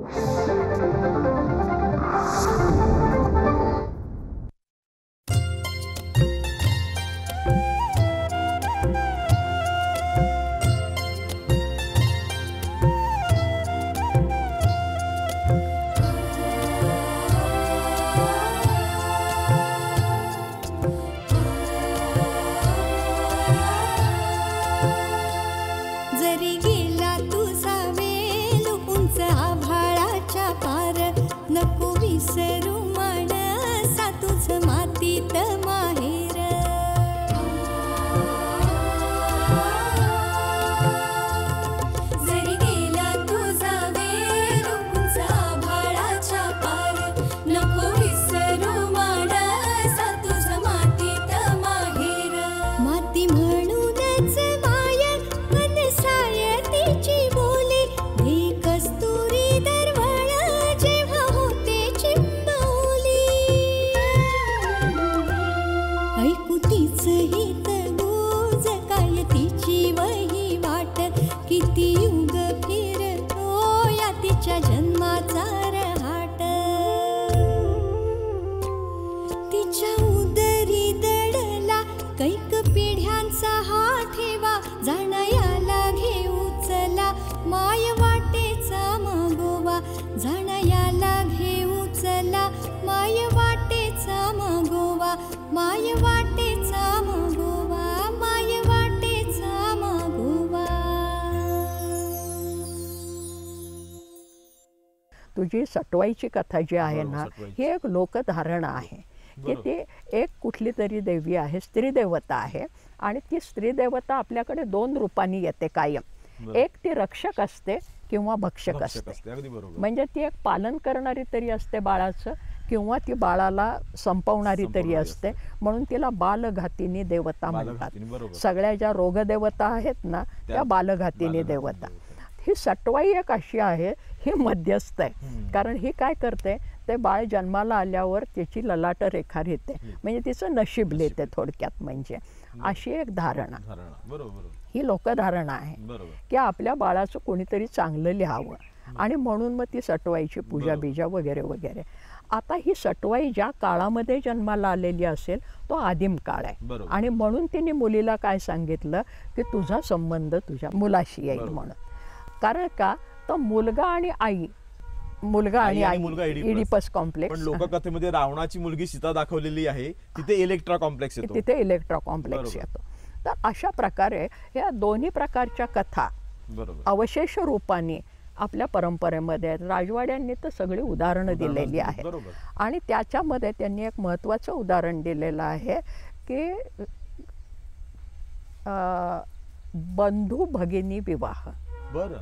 you जी सटवाईची कथा जी आहे ना ही एक लोकधारणा आहे की ती एक कुठली तरी देवी आहे स्त्रीदेवता आहे आणि ती स्त्रीदेवता आपल्याकडे दोन रूपांनी येते कायम एक ती रक्षक असते किंवा भक्षक असते म्हणजे ती एक पालन करणारी तरी असते बाळाचं किंवा ती बाळाला संपवणारी तरी असते म्हणून तिला बालघातीनी देवता म्हणतात सगळ्या ज्या रोगदेवता आहेत ना त्या बालघातीनी देवता ही सटवाई एक अशी आहे हे मध्यस्थ आहे कारण हे काय करते ते बाळ जन्माला आल्यावर त्याची ललाट रेखा रेते हो. म्हणजे तिचं नशीब लिहिते थोडक्यात म्हणजे अशी एक धारणा ही लोकधारणा आहे की आपल्या बाळाचं कोणीतरी चांगलं लिहावं आणि म्हणून मग ती सटवाईची पूजा बीजा वगैरे वगैरे आता ही सटवाई ज्या काळामध्ये जन्माला आलेली असेल तो आदिम काळ आहे आणि म्हणून तिने मुलीला काय सांगितलं की तुझा संबंध तुझ्या मुलाशी येईल म्हणून कारण का तो मुलगा आणि आई मुलगा आणि आई मुलगा आई इडिपस पण कॉम्प्लेक्स लोककथेमध्ये रावणाची मुलगी सीता दाखवलेली आहे तिथे इलेक्ट्रा कॉम्प्लेक्स येतो तिथे इलेक्ट्रॉ कॉम्प्लेक्स येतो तर अशा प्रकारे या दोन्ही प्रकारच्या कथा अवशेष रूपाने आपल्या परंपरेमध्ये आहेत राजवाड्यांनी तर सगळी उदाहरणं दिलेली आहेत आणि त्याच्यामध्ये त्यांनी एक महत्त्वाचं उदाहरण दिलेलं आहे की बंधू भगिनी विवाह बरं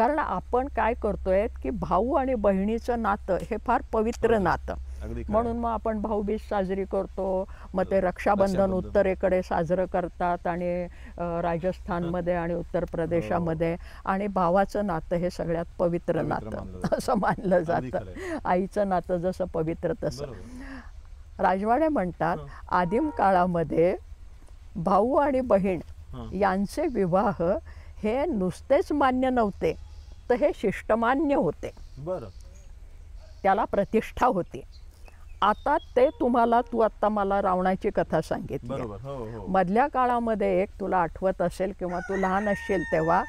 कारण आपण काय करतोय की भाऊ आणि बहिणीचं नातं हे फार पवित्र नातं म्हणून मग आपण भाऊबीज साजरी करतो मग ते रक्षाबंधन उत्तरेकडे साजरं करतात आणि राजस्थानमध्ये आणि उत्तर प्रदेशामध्ये आणि भावाचं नातं हे सगळ्यात पवित्र नातं असं मानलं जातं आईचं नातं जसं पवित्र तसं राजवाडे म्हणतात आदिम काळामध्ये भाऊ आणि बहीण यांचे विवाह हे नुसतेच मान्य नव्हते हे शिष्टमान्य होते बरं त्याला प्रतिष्ठा होती आता ते तुम्हाला तू आता मला रावणाची कथा सांगितली हो, हो. मधल्या काळामध्ये एक तुला आठवत असेल किंवा तू लहान असेल तेव्हा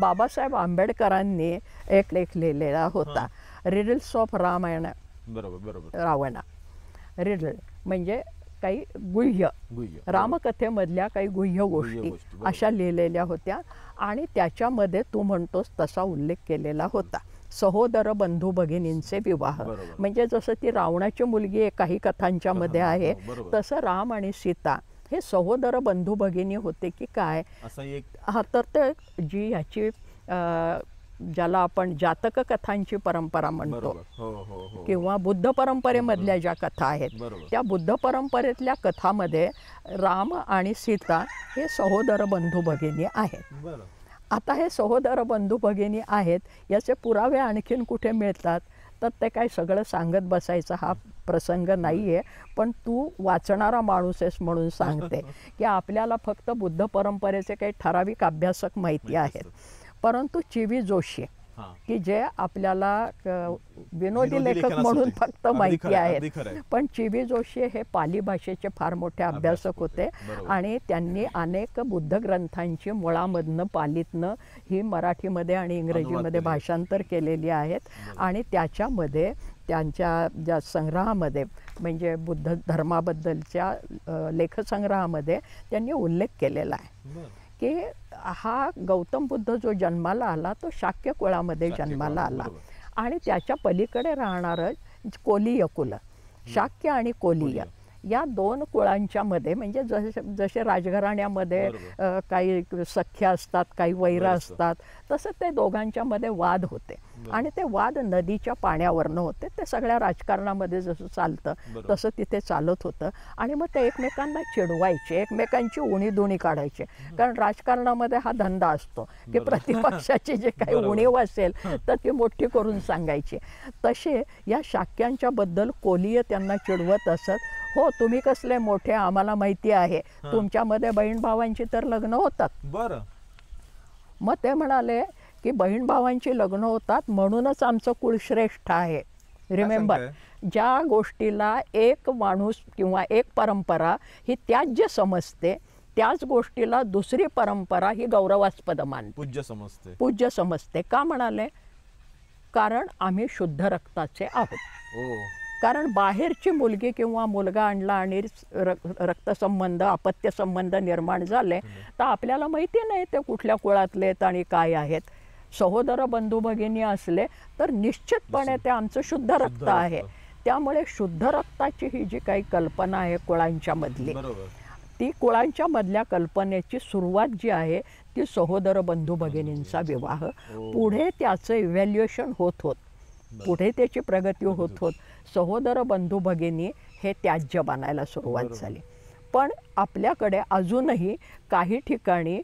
बाबासाहेब आंबेडकरांनी एक लेख लिहिलेला होता रिडल्स ऑफ रामायण बरोबर बरोबर रावणा रिडल म्हणजे काही गुह्य रामकथेमधल्या काही गुह्य गोष्टी अशा लिहिलेल्या होत्या आणि त्याच्यामध्ये तू म्हणतोस तसा उल्लेख केलेला होता सहोदर बंधू भगिनींचे विवाह म्हणजे जसं ती रावणाची मुलगी काही कथांच्या मध्ये आहे तसं राम आणि सीता हे सहोदर बंधू भगिनी होते की काय हा तर ते जी ह्याची ज्याला आपण जातक कथांची परंपरा म्हणतो हो, हो, हो. किंवा बुद्ध परंपरेमधल्या ज्या कथा आहेत त्या बुद्ध परंपरेतल्या कथामध्ये राम आणि सीता हे सहोदर बंधू भगिनी आहेत आता हे सहोदर बंधू भगिनी आहेत याचे पुरावे आणखीन कुठे मिळतात तर ते काय सगळं सांगत बसायचा हा प्रसंग नाही आहे पण तू वाचणारा माणूस आहेस म्हणून सांगते की आपल्याला फक्त बुद्ध परंपरेचे काही ठराविक अभ्यासक माहिती आहेत परंतु चिवी जोशी की जे आपल्याला विनोदी लेखक म्हणून फक्त माहिती आहेत पण चिवी जोशी हे पाली भाषेचे फार मोठे अभ्यासक होते आणि त्यांनी अनेक बुद्ध ग्रंथांची मुळामधनं पालीतनं ही मराठीमध्ये आणि इंग्रजीमध्ये भाषांतर केलेली आहेत आणि त्याच्यामध्ये त्यांच्या ज्या संग्रहामध्ये म्हणजे बुद्ध धर्माबद्दलच्या लेखसंग्रहामध्ये त्यांनी उल्लेख केलेला आहे की हा गौतम बुद्ध जो जन्माला आला तो शाक्य कुळामध्ये जन्माला आला आणि त्याच्या पलीकडे राहणारं कोलीय कुल शाक्य आणि कोलीय या दोन कुळांच्या मध्ये म्हणजे जसे जसे राजघराण्यामध्ये काही सख्या असतात काही वैरा असतात तसं ते दोघांच्या मध्ये वाद होते आणि ते वाद नदीच्या पाण्यावरनं होते ते सगळ्या राजकारणामध्ये जसं चालतं तसं तिथे चालत होतं आणि मग ते एकमेकांना चिडवायचे एकमेकांची उणी उणीदुणी काढायचे कारण राजकारणामध्ये हा धंदा असतो की प्रतिपक्षाची जे काही उणीव असेल तर ती मोठी करून सांगायची तसे या बद्दल कोलीय त्यांना चिडवत असत हो तुम्ही कसले मोठे आम्हाला माहिती आहे तुमच्यामध्ये बहीण भावांची तर लग्न होतात बरं मग ते म्हणाले की बहीण भावांची लग्न होतात म्हणूनच आमचं कुळश्रेष्ठ आहे रिमेंबर ज्या गोष्टीला एक माणूस किंवा एक परंपरा ही त्याज्य समजते त्याच गोष्टीला दुसरी परंपरा ही गौरवास्पद मान पूज्य समजते पूज्य समजते का म्हणाले कारण आम्ही शुद्ध रक्ताचे आहोत हो. कारण बाहेरची मुलगी किंवा मुलगा आणला आणि रक्तसंबंध अपत्यसंबंध निर्माण झाले तर आपल्याला माहिती नाही ते कुठल्या कुळातले आहेत आणि काय आहेत सहोदर बंधू भगिनी असले तर निश्चितपणे ते आमचं शुद्ध रक्त आहे त्यामुळे शुद्ध रक्ताची ही जी काही कल्पना आहे कुळांच्या मधली ती कुळांच्या मधल्या कल्पनेची सुरुवात जी आहे ती सहोदर बंधू भगिनींचा विवाह हो. पुढे त्याचं इव्हॅल्युएशन होत होत पुढे त्याची प्रगती होत होत सहोदर बंधू भगिनी हे त्याज्य बनायला सुरुवात झाली पण आपल्याकडे अजूनही काही ठिकाणी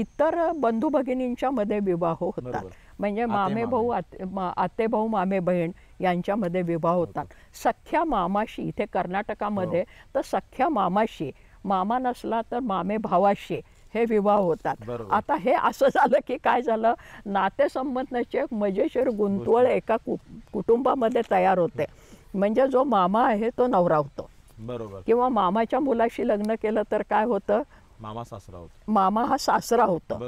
इतर बंधू भगिनींच्यामध्ये विवाह होतात म्हणजे मामे भाऊ आते भाऊ मामे बहीण यांच्यामध्ये विवाह होतात सख्या मामाशी इथे कर्नाटकामध्ये हो. तर सख्या मामाशी मामा नसला तर मामे भावाशी हे विवाह होतात आता हे असं झालं की काय झालं नातेसंबंधाचे मजेशीर गुंतवळ एका कुटुंबामध्ये तयार होते म्हणजे जो मामा आहे तो नवरा होतो बरोबर किंवा मामाच्या मुलाशी लग्न केलं तर काय होतं मामा सासरा होतो मामा हा सासरा होता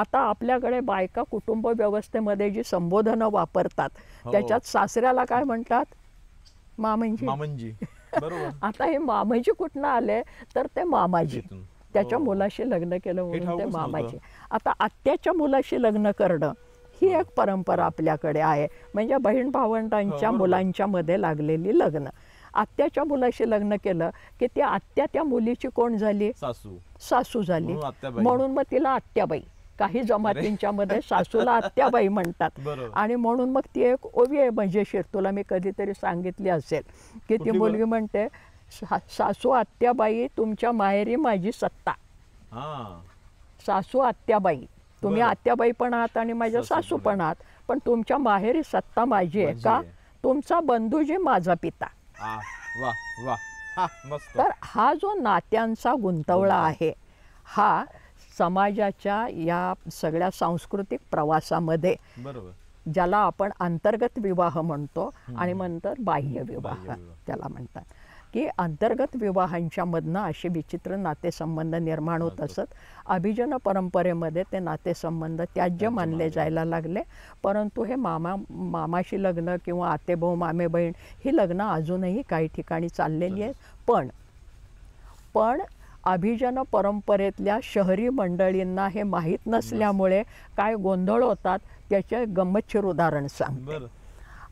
आता आपल्याकडे बायका कुटुंब व्यवस्थेमध्ये जी संबोधनं वापरतात हो. त्याच्यात सासऱ्याला काय म्हणतात मामंजी मामंजी आता हे मामाजी कुठनं आले तर ते मामाजी त्याच्या हो. मुलाशी लग्न केलं म्हणून ते मामाजी आता आत्याच्या मुलाशी लग्न करणं ही एक परंपरा आपल्याकडे आहे म्हणजे बहीण भावंडांच्या हो, मुलांच्या मध्ये लागलेली लग्न आत्याच्या मुलाशी लग्न केलं की त्या आत्या त्या मुलीची कोण झाली सासू सासू झाली म्हणून मग तिला आत्याबाई काही जमातींच्या मध्ये सासूला आत्याबाई म्हणतात आणि म्हणून मग ती एक ओवी आहे मजेशीर तुला मी कधीतरी सांगितली असेल की ती मुलगी म्हणते सासू आत्याबाई तुमच्या माहेरी माझी सत्ता सासू आत्याबाई तुम्ही आत्याबाई पण आहात आणि माझ्या सासू पण आहात पण तुमच्या माहेरी सत्ता माझी आहे का तुमचा बंधूजी माझा पिता तर हा जो नात्यांचा गुंतवळा हो. आहे हा समाजाच्या या सगळ्या सांस्कृतिक प्रवासामध्ये ज्याला आपण अंतर्गत विवाह म्हणतो आणि नंतर बाह्य विवाह त्याला म्हणतात की अंतर्गत विवाहांच्यामधनं असे विचित्र नातेसंबंध निर्माण होत असत अभिजन परंपरेमध्ये ते नातेसंबंध त्याज्य मानले जायला लागले परंतु हे मामा मामाशी लग्न किंवा आतेभाऊ मामे बहीण ही लग्न अजूनही काही ठिकाणी चाललेली आहेत पण पण अभिजन परंपरेतल्या शहरी मंडळींना हे माहीत नसल्यामुळे काय गोंधळ होतात त्याचे गमच्छर उदाहरण सांग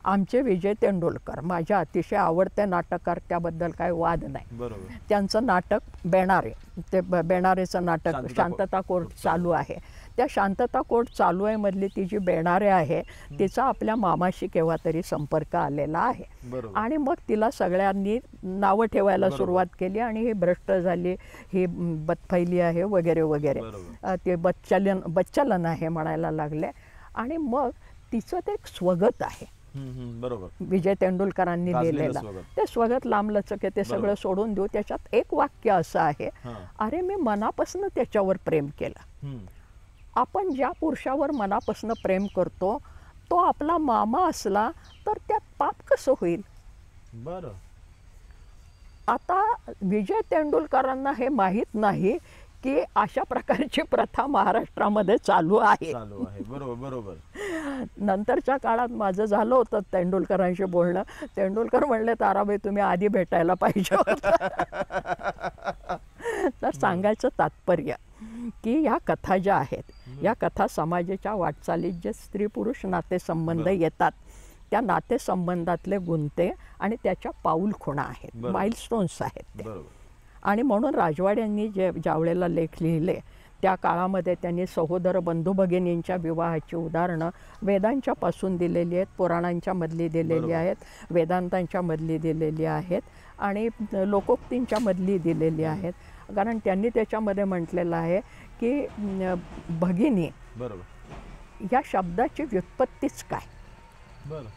आमचे विजय तेंडुलकर माझ्या अतिशय आवडत्या नाटककार त्याबद्दल काय वाद नाही त्यांचं नाटक बेणारे ते बेणारेचं नाटक शांतता कोर्ट चालू आहे त्या शांतता कोर्ट चालू आहे मधली ती जी बेणारे आहे तिचा आपल्या मामाशी केव्हा तरी संपर्क आलेला आहे आणि मग तिला सगळ्यांनी नावं ठेवायला सुरुवात केली आणि ही भ्रष्ट झाली ही बतफैली आहे वगैरे वगैरे ते बच्चलन बच्चलन आहे म्हणायला लागले आणि मग तिचं ते एक स्वगत आहे बरोबर विजय तेंडुलकरांनी लिहिलेला ते स्वगत लांबलचक आहे ते सगळं सोडून देऊ त्याच्यात एक वाक्य असं आहे अरे मी मनापासून त्याच्यावर प्रेम केला आपण ज्या पुरुषावर मनापासून प्रेम करतो तो आपला मामा असला तर त्यात पाप कसं होईल बरोबर आता विजय तेंडुलकरांना हे माहीत नाही की अशा प्रकारची प्रथा महाराष्ट्रामध्ये चालू आहे बरोबर बरोबर नंतरच्या काळात माझं झालं होतं तेंडुलकरांशी बोलणं तेंडुलकर म्हणले ताराबाई तुम्ही आधी भेटायला पाहिजे तर सांगायचं तात्पर्य की या कथा ज्या आहेत या कथा समाजाच्या वाटचालीत जे स्त्री पुरुष नातेसंबंध येतात त्या नातेसंबंधातले गुंते आणि त्याच्या पाऊल खुणा आहेत माइलस्टोन्स आहेत ते आणि म्हणून राजवाड्यांनी जे ज्यावेळेला लेख लिहिले त्या काळामध्ये त्यांनी सहोदर बंधू भगिनींच्या विवाहाची उदाहरणं वेदांच्यापासून दिलेली आहेत पुराणांच्या मधली दिलेली आहेत वेदांतांच्या मधली दिलेली आहेत आणि मधली दिलेली आहेत कारण त्यांनी त्याच्यामध्ये म्हटलेलं आहे की भगिनी बरोबर या शब्दाची व्युत्पत्तीच काय बरोबर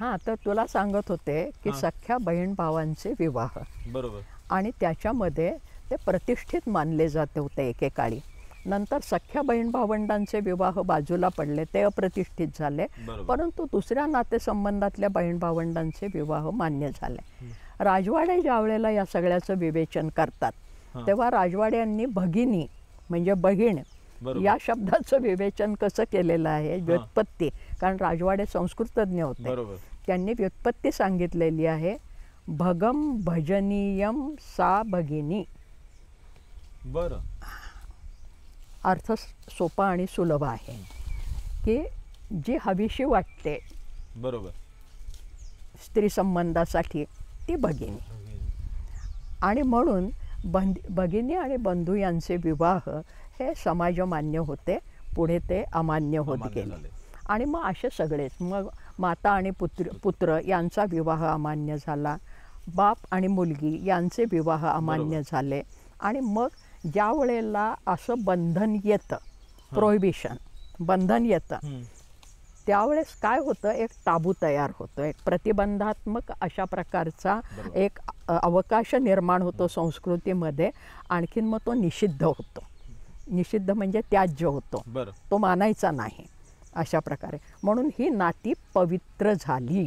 हां तर तुला सांगत होते की सख्या बहीण भावांचे विवाह बरोबर आणि त्याच्यामध्ये ते प्रतिष्ठित मानले जात होते एकेकाळी नंतर सख्या बहीण भावंडांचे विवाह बाजूला पडले ते अप्रतिष्ठित झाले परंतु दुसऱ्या नातेसंबंधातल्या बहीण भावंडांचे विवाह मान्य झाले राजवाडे ज्या वेळेला या सगळ्याचं विवेचन करतात तेव्हा राजवाड्यांनी भगिनी म्हणजे बहीण या शब्दाचं विवेचन कसं केलेलं आहे व्युत्पत्ती कारण राजवाडे संस्कृतज्ञ होते त्यांनी व्युत्पत्ती सांगितलेली आहे भगम भजनीयम सा भगिनी बर अर्थ सोपा आणि सुलभ आहे की जी हवीशी वाटते बरोबर स्त्री संबंधासाठी ती भगिनी आणि म्हणून बंद भगिनी आणि बंधू यांचे विवाह हे समाजमान्य होते पुढे ते अमान्य होत गेले आणि मग असे सगळेच मग माता आणि पुत्र पुत्र यांचा विवाह अमान्य झाला बाप आणि मुलगी यांचे विवाह अमान्य झाले आणि मग ज्या वेळेला असं बंधन येतं प्रोहिबिशन बंधन येतं त्यावेळेस काय होतं एक ताबू तयार होतो एक प्रतिबंधात्मक अशा प्रकारचा एक अवकाश निर्माण होतो संस्कृतीमध्ये आणखीन मग तो निषिद्ध होतो निषिद्ध म्हणजे त्याज्य होतो तो मानायचा नाही अशा प्रकारे म्हणून ही नाती पवित्र झाली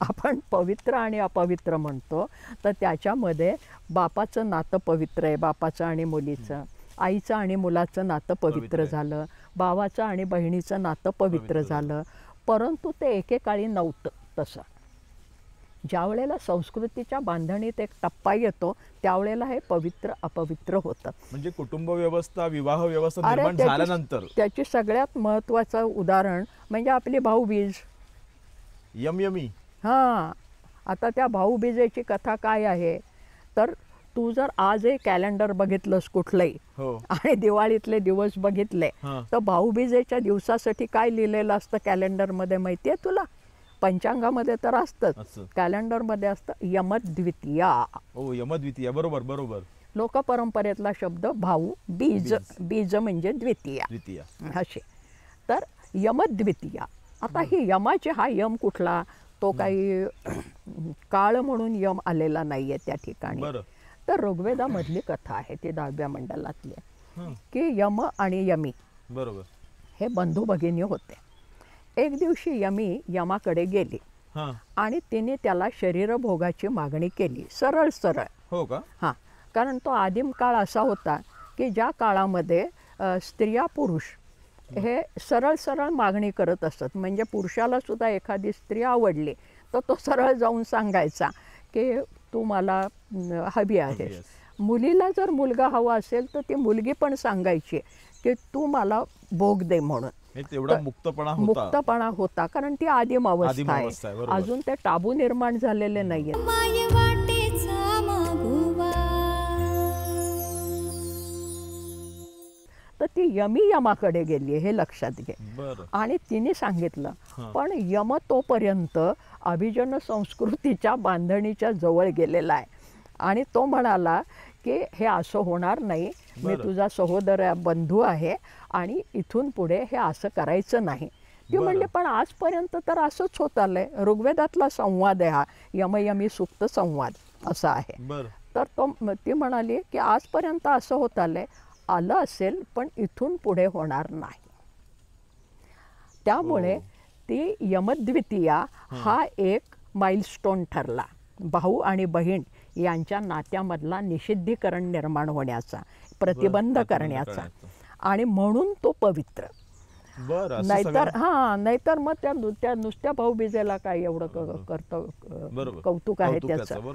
आपण पवित्र आणि अपवित्र म्हणतो तर त्याच्यामध्ये बापाचं नातं पवित्र आहे बापाचं आणि मुलीचं आईचं आणि मुलाचं नातं पवित्र झालं बावाचं आणि बहिणीचं नातं पवित्र झालं परंतु ते एकेकाळी नव्हतं तसं ज्या वेळेला संस्कृतीच्या बांधणीत एक टप्पा येतो त्यावेळेला हे पवित्र अपवित्र होतं म्हणजे कुटुंब व्यवस्था विवाह व्यवस्था झाल्यानंतर त्याची सगळ्यात महत्वाचं उदाहरण म्हणजे आपली भाऊबीज यमयमी हां आता त्या भाऊबीजेची कथा काय आहे तर तू जर आज कॅलेंडर बघितलंस कुठलंही हो. आणि दिवाळीतले दिवस बघितले तर भाऊबीजेच्या दिवसासाठी काय लिहिलेलं असतं कॅलेंडरमध्ये माहिती आहे तुला पंचांगामध्ये तर असतच कॅलेंडरमध्ये असतं यमद्वितीया ओ हो, यमद्वितीया बरोबर बरोबर लोक परंपरेतला शब्द भाऊ बीज बीज म्हणजे द्वितीया द्वितीया असे तर यमद्वितीया आता ही यमाचे हा यम कुठला तो काही काळ म्हणून यम आलेला नाहीये त्या ठिकाणी बरोबर तर ऋग्वेदामधली कथा आहे ती दहाव्या मंडलातली की यम आणि यमी बरोबर हे बंधू भगिनी होते एक दिवशी यमी यमाकडे गेली आणि तिने त्याला शरीरभोगाची मागणी केली सरळ सरळ हो का हा कारण तो आदिम काळ असा होता की ज्या काळामध्ये स्त्रिया पुरुष हे सरळ सरळ मागणी करत असत म्हणजे पुरुषाला सुद्धा एखादी स्त्री आवडली तर तो सरळ जाऊन सांगायचा की तू मला हवी आहे मुलीला जर मुलगा हवा असेल तर ती मुलगी पण सांगायची की तू मला भोग दे म्हणून मुक्तपणा मुक्तपणा होता कारण ती आदिम अवस्था आहे अजून ते टाबू निर्माण झालेले नाहीये तर ती यमी यमाकडे गेली हे लक्षात घे आणि तिने सांगितलं पण यम तोपर्यंत अभिजन संस्कृतीच्या बांधणीच्या जवळ गेलेला आहे आणि तो म्हणाला की हे असं होणार नाही मी तुझा सहोदर बंधू आहे आणि इथून पुढे हे असं करायचं नाही ती म्हणले पण आजपर्यंत तर असंच होत आलंय ऋग्वेदातला संवाद आहे हा यमयमी सुप्त संवाद असा आहे तर तो ती म्हणाली की आजपर्यंत असं होत आलंय आलं असेल पण इथून पुढे होणार नाही त्यामुळे हो. ती यमद्वितीया हा एक माइलस्टोन ठरला भाऊ आणि बहीण यांच्या नात्यामधला निषिद्धीकरण निर्माण होण्याचा प्रतिबंध करण्याचा आणि म्हणून तो पवित्र नाहीतर हा नाहीतर मग त्या त्या नुसत्या भाऊबीजेला काय एवढं करत कौतुक आहे त्याचं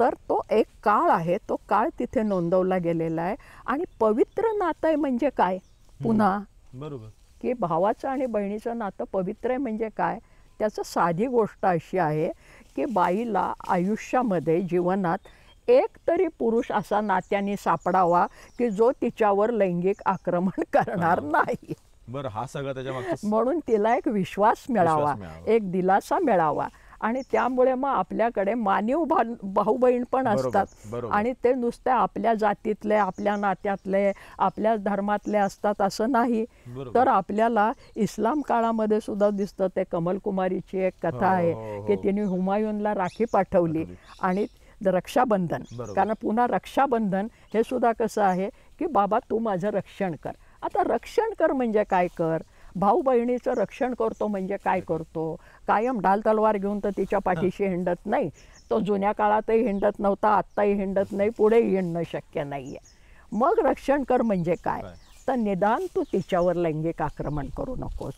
तर तो एक काळ आहे तो काळ तिथे नोंदवला गेलेला आहे आणि पवित्र नातंय म्हणजे काय पुन्हा बरोबर की भावाचं आणि बहिणीचं नातं पवित्र आहे म्हणजे काय त्याचं साधी गोष्ट अशी आहे की बाईला आयुष्यामध्ये जीवनात एक तरी पुरुष असा नात्याने सापडावा की जो तिच्यावर लैंगिक आक्रमण करणार नाही बरं हा सगळं त्याच्या म्हणून तिला एक विश्वास मिळावा एक दिलासा मिळावा आणि त्यामुळे मग आपल्याकडे मानिव भाऊ बहीण पण असतात आणि ते नुसते आपल्या जातीतले आपल्या नात्यातले आपल्या धर्मातले असतात असं नाही तर आपल्याला इस्लाम काळामध्ये सुद्धा दिसतं ते कमलकुमारीची एक कथा हो, आहे हो, हो. की तिने हुमायूनला राखी पाठवली आणि रक्षाबंधन कारण पुन्हा रक्षाबंधन हे सुद्धा कसं आहे की बाबा तू माझं रक्षण कर आता रक्षण कर म्हणजे काय कर भाऊ बहिणीचं रक्षण करतो म्हणजे काय करतो कायम ढाल तलवार घेऊन तर तिच्या पाठीशी हिंडत नाही तो जुन्या काळातही हिंडत नव्हता आत्ताही हिंडत नाही पुढेही हिंडणं शक्य नाही आहे मग रक्षण कर म्हणजे काय आता निदान तू तिच्यावर लैंगिक आक्रमण करू नकोस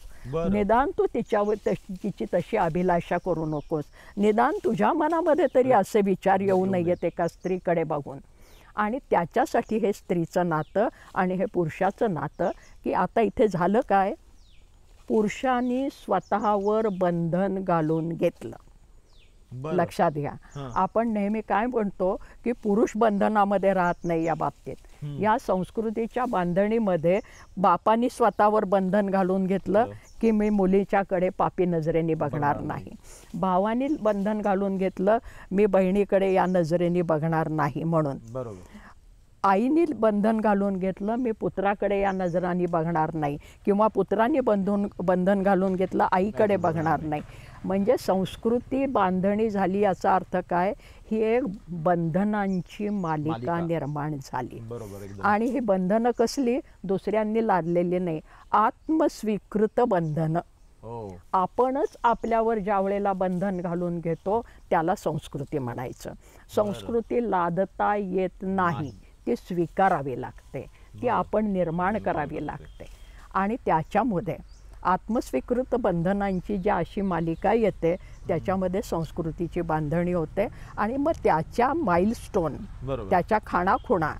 निदान तू तिच्यावर तिची तशी अभिलाषा करू नकोस निदान तुझ्या मनामध्ये तरी असे विचार येऊ नयेत एका स्त्रीकडे बघून आणि त्याच्यासाठी हे स्त्रीचं नातं आणि हे पुरुषाचं नातं की आता इथे झालं काय पुरुषांनी स्वतःवर बंधन घालून घेतलं लक्षात घ्या आपण नेहमी काय म्हणतो की पुरुष बंधनामध्ये राहत नाही या बाबतीत या संस्कृतीच्या बांधणीमध्ये बापानी स्वतःवर बंधन घालून घेतलं की मी मुलीच्याकडे पापी नजरेने बघणार नाही भावानी बंधन घालून घेतलं मी बहिणीकडे या नजरेने बघणार नाही म्हणून बरोबर आईने बंधन घालून घेतलं मी पुत्राकडे या नजराने बघणार नाही किंवा पुत्राने बंधून बंधन घालून घेतलं आईकडे बघणार नाही म्हणजे संस्कृती बांधणी झाली याचा अर्थ काय ही एक बंधनांची मालिका, मालिका। निर्माण झाली आणि ही बंधनं कसली दुसऱ्यांनी लादलेली नाही आत्मस्वीकृत बंधनं हो. आपणच आपल्यावर ज्या वेळेला बंधन घालून घेतो त्याला संस्कृती म्हणायचं संस्कृती लादता येत नाही ती स्वीकारावी लागते ती आपण निर्माण करावी लागते आणि त्याच्यामध्ये आत्मस्वीकृत बंधनांची ज्या अशी मालिका येते त्याच्यामध्ये संस्कृतीची बांधणी होते आणि मग त्याच्या माइलस्टोन त्याच्या खाणाखुणा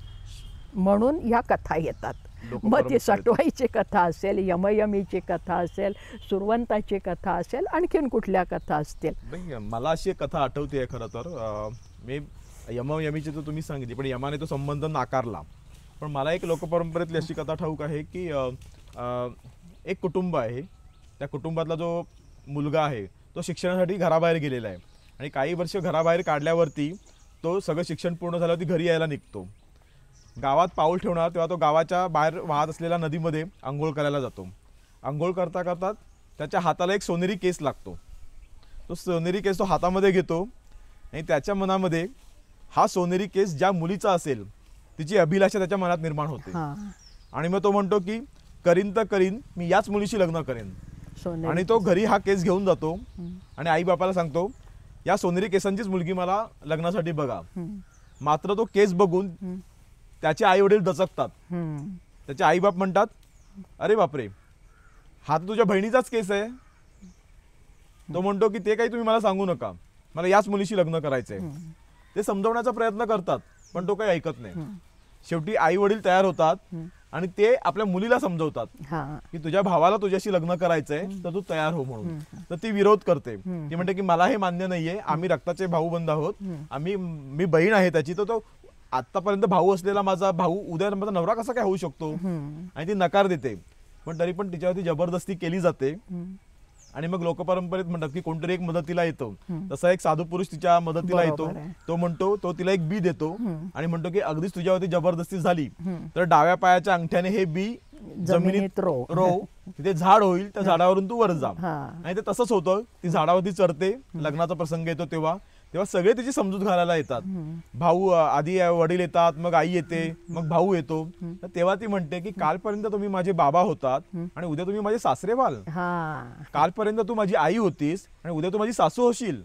म्हणून ह्या कथा येतात मग ती सटवाईची कथा असेल यमयमीची कथा असेल सुरवंताची कथा असेल आणखीन कुठल्या कथा असतील मला अशी कथा आठवते खरं तर मी यम यमीची तर तुम्ही सांगितली पण यमाने तो संबंध नाकारला पण मला एक लोकपरंपरेतली अशी कथा ठाऊक आहे की एक कुटुंब आहे त्या कुटुंबातला जो मुलगा आहे तो शिक्षणासाठी घराबाहेर गेलेला आहे आणि काही वर्ष घराबाहेर काढल्यावरती तो सगळं शिक्षण पूर्ण झाल्यावरती घरी यायला निघतो गावात पाऊल ठेवणार तेव्हा तो गावाच्या बाहेर वाहत असलेल्या नदीमध्ये आंघोळ करायला जातो आंघोळ करता करता त्याच्या हाताला एक सोनेरी केस लागतो तो सोनेरी केस तो हातामध्ये घेतो आणि त्याच्या मनामध्ये हा सोनेरी केस ज्या मुलीचा असेल तिची अभिलाषा त्याच्या मनात निर्माण होते आणि मग तो म्हणतो की करीन तर करीन मी याच मुलीशी लग्न करेन आणि तो घरी हा केस घेऊन जातो आणि आई बापाला सांगतो या सोनेरी केसांचीच मुलगी मला लग्नासाठी बघा मात्र तो केस बघून त्याचे आई वडील दचकतात त्याचे आई बाप म्हणतात अरे बापरे हा तर तुझ्या बहिणीचाच केस आहे तो म्हणतो की ते काही तुम्ही मला सांगू नका मला याच मुलीशी लग्न करायचंय ते समजवण्याचा प्रयत्न करतात पण तो काही ऐकत नाही शेवटी आई वडील तयार होतात आणि ते आपल्या मुलीला समजवतात की तुझ्या भावाला तुझ्याशी लग्न करायचंय तर तू तयार हो म्हणून तर ती विरोध करते ती म्हणते की मला हे मान्य नाहीये आम्ही रक्ताचे भाऊ बंद आहोत आम्ही मी बहीण आहे त्याची तर तो आतापर्यंत भाऊ असलेला माझा भाऊ उद्या माझा नवरा कसा काय होऊ शकतो आणि ती नकार देते पण तरी पण तिच्यावरती जबरदस्ती केली जाते आणि मग लोकपरंपरेत म्हणतात की कोणतरी एक मदतीला येतो तसा एक साधू पुरुष तिच्या मदतीला येतो तो म्हणतो तो तिला एक बी देतो आणि म्हणतो की अगदीच तुझ्यावरती जबरदस्ती झाली तर डाव्या पायाच्या अंगठ्याने हे बी जमिनीत रो तिथे झाड होईल त्या झाडावरून तू वर जा आणि ते तसंच होतं ती झाडावरती चढते लग्नाचा प्रसंग येतो तेव्हा तेव्हा सगळे त्याची समजूत घालायला येतात भाऊ आधी वडील येतात मग आई येते मग भाऊ येतो तेव्हा ती म्हणते की कालपर्यंत तुम्ही माझे बाबा होतात आणि उद्या तुम्ही माझे सासरे व्हाल कालपर्यंत तू माझी आई होतीस आणि उद्या तू माझी सासू होशील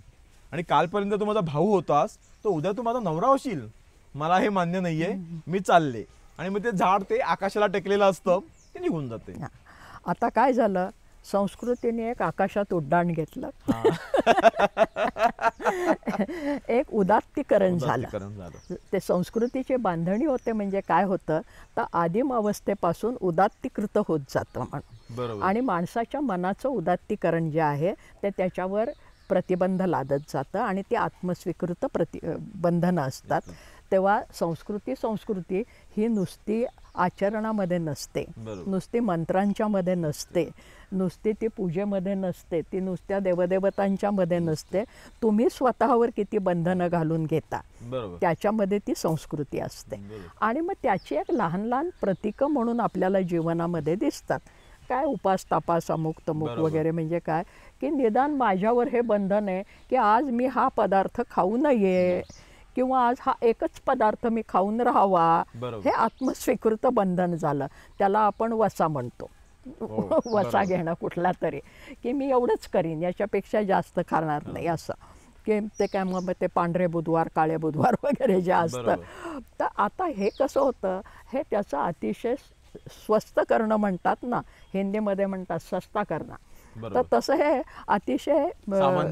आणि कालपर्यंत तू माझा भाऊ होतास तो उद्या तू माझा नवरा होशील मला हे मान्य नाहीये मी चालले आणि मग ते झाड ते आकाशाला टेकलेलं असतं ते निघून जाते आता काय झालं संस्कृतीने एक आकाशात उड्डाण घेतलं एक उदात्तीकरण झालं ते संस्कृतीचे बांधणी होते म्हणजे काय होतं तर आदिम अवस्थेपासून उदात्तीकृत होत जातं म्हणून आणि माणसाच्या मनाचं उदात्तीकरण जे आहे ते त्याच्यावर प्रतिबंध लादत जातं आणि ते आत्मस्वीकृत प्रति बंधनं असतात तेव्हा संस्कृती संस्कृती ही नुसती आचरणामध्ये नसते नुसती मंत्रांच्यामध्ये नसते नुसती ती पूजेमध्ये नसते ती नुसत्या देवदेवतांच्यामध्ये नसते तुम्ही स्वतःवर किती बंधनं घालून घेता त्याच्यामध्ये ती संस्कृती असते आणि मग त्याची एक लहान लहान प्रतीकं म्हणून आपल्याला जीवनामध्ये दिसतात काय उपास तपास अमुक तमुक वगैरे म्हणजे काय की निदान माझ्यावर हे बंधन आहे की आज मी हा पदार्थ खाऊ नये किंवा आज हा एकच पदार्थ मी खाऊन राहावा हे आत्मस्वीकृत बंधन झालं त्याला आपण वसा म्हणतो हो, वसा घेणं कुठला तरी की मी एवढंच करीन याच्यापेक्षा जास्त खाणार नाही असं की ते काय मग ते पांढरे बुधवार काळे बुधवार वगैरे जे असतं तर आता हे कसं होतं हे त्याचं अतिशय स्वस्त करणं म्हणतात ना हिंदीमध्ये म्हणतात सस्ता करणं तर तसं हे अतिशय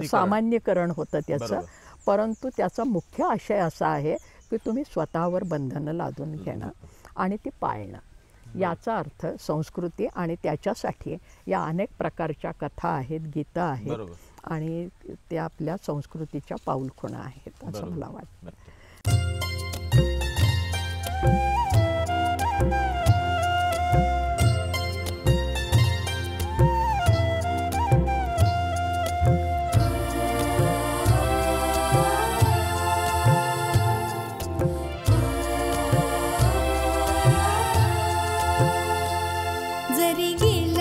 सामान्यीकरण होतं त्याचं परंतु त्याचा मुख्य आशय असा आहे की तुम्ही स्वतःवर बंधनं लादून घेणं आणि ती पाळणं याचा अर्थ संस्कृती आणि त्याच्यासाठी या अनेक प्रकारच्या कथा आहेत गीतं आहेत आणि त्या आपल्या संस्कृतीच्या पाऊलखुणा आहेत असं मला वाटतं Zerigil